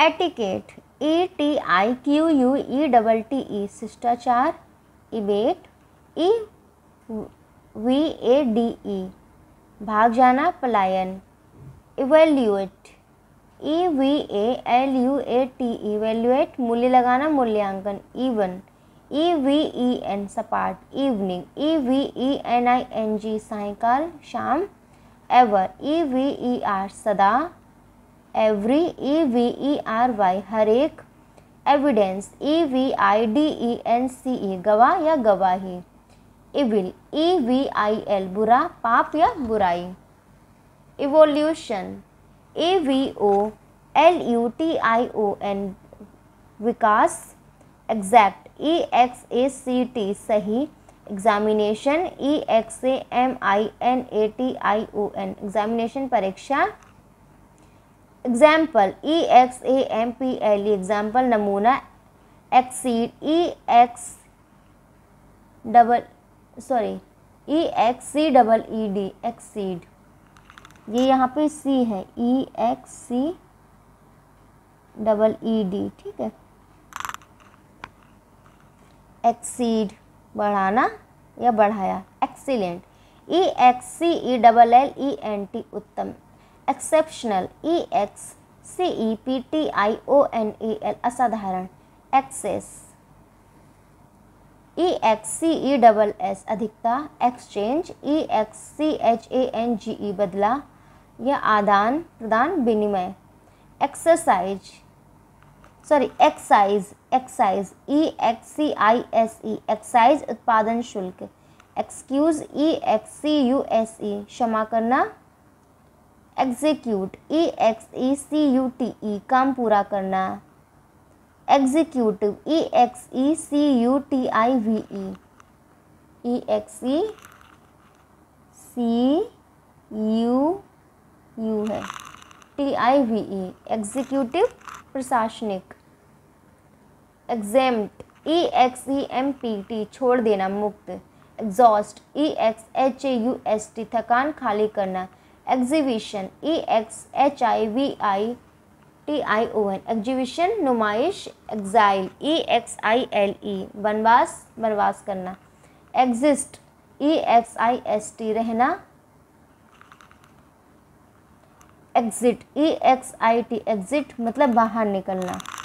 etiquette E T I Q U E double T E शिष्टाचार evade E V A D E भाग जाना पलायन evaluate E V A L U A T evaluate मूल्य लगाना मूल्यांकन even E V E N सपाट evening E V E N I N G सायकाल शाम ever E V E R सदा every E V E R Y हर एक evidence E V I D E N C E गवाह या गवाही evil E V I L बुरा पाप या बुराई evolution E V O L U T I O N विकास exact E X A C T सही examination E X A M I N A T I O N examination परीक्षा example E X A M P L E example नमूना exceed E X double sorry E X C double E D exceed ये यहाँ पे C है E X C double E D ठीक है exceed बढ़ाना या बढ़ाया एक्सीलेंट ई X C E double L E N T उत्तम exceptional E X C E P T I O N A L असाधारण excess E X C E double S अधिकता exchange E X C H A N G E बदला या आदान प्रदान विनिमय exercise sorry excise excise E X C I S E excise उत्पादन शुल्क excuse E X C U S E क्षमा करना execute E X E C U T E काम पूरा करना executive E X E C U T I V E E X E C U U है T I V E executive प्रशासनिक exempt E X E M P T छोड़ देना मुक्त exhaust E X H A U S T थकान खाली करना exhibition E X H I V I T I O N exhibition नुमाइश exile E e X I L E e, बनवास बनवास करना exist E X I S T रहना exit E X I T exit मतलब बाहर निकलना